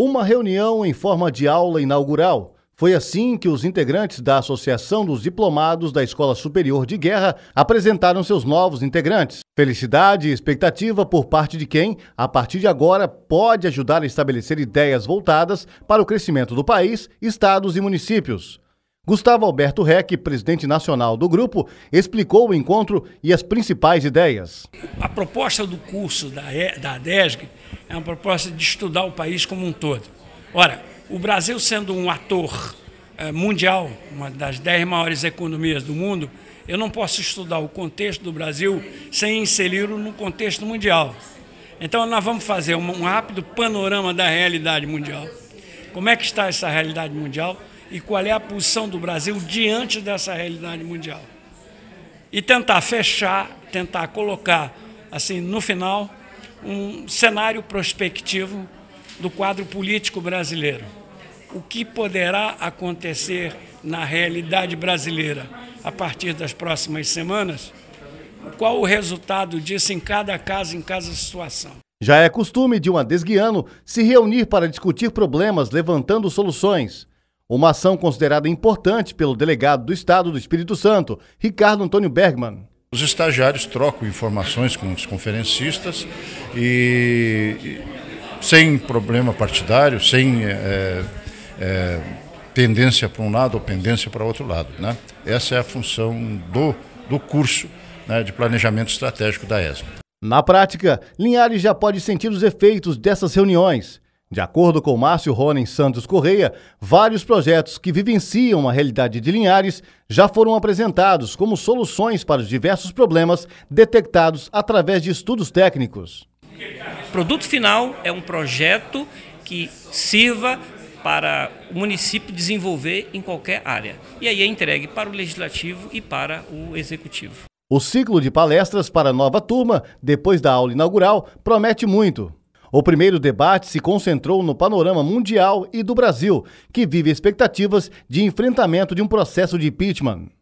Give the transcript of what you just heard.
Uma reunião em forma de aula inaugural. Foi assim que os integrantes da Associação dos Diplomados da Escola Superior de Guerra apresentaram seus novos integrantes. Felicidade e expectativa por parte de quem, a partir de agora, pode ajudar a estabelecer ideias voltadas para o crescimento do país, estados e municípios. Gustavo Alberto Reck, presidente nacional do grupo, explicou o encontro e as principais ideias. A proposta do curso da, e, da ADESG é uma proposta de estudar o país como um todo. Ora, o Brasil sendo um ator eh, mundial, uma das dez maiores economias do mundo, eu não posso estudar o contexto do Brasil sem inseri-lo no contexto mundial. Então nós vamos fazer um, um rápido panorama da realidade mundial. Como é que está essa realidade mundial? e qual é a posição do Brasil diante dessa realidade mundial. E tentar fechar, tentar colocar, assim, no final, um cenário prospectivo do quadro político brasileiro. O que poderá acontecer na realidade brasileira a partir das próximas semanas? Qual o resultado disso em cada caso, em cada situação? Já é costume de uma desguiano se reunir para discutir problemas, levantando soluções. Uma ação considerada importante pelo delegado do Estado do Espírito Santo, Ricardo Antônio Bergman. Os estagiários trocam informações com os conferencistas e, sem problema partidário, sem é, eh, é, eh, pendência eh, para um lado ou pendência para outro lado. Né? Essa é a função do, do curso né, de planejamento estratégico da ESMA. Na prática, Linhares já pode sentir os efeitos dessas reuniões. De acordo com Márcio Ronen Santos Correia, vários projetos que vivenciam a realidade de Linhares já foram apresentados como soluções para os diversos problemas detectados através de estudos técnicos. O produto final é um projeto que sirva para o município desenvolver em qualquer área. E aí é entregue para o legislativo e para o executivo. O ciclo de palestras para a nova turma, depois da aula inaugural, promete muito. O primeiro debate se concentrou no panorama mundial e do Brasil, que vive expectativas de enfrentamento de um processo de impeachment.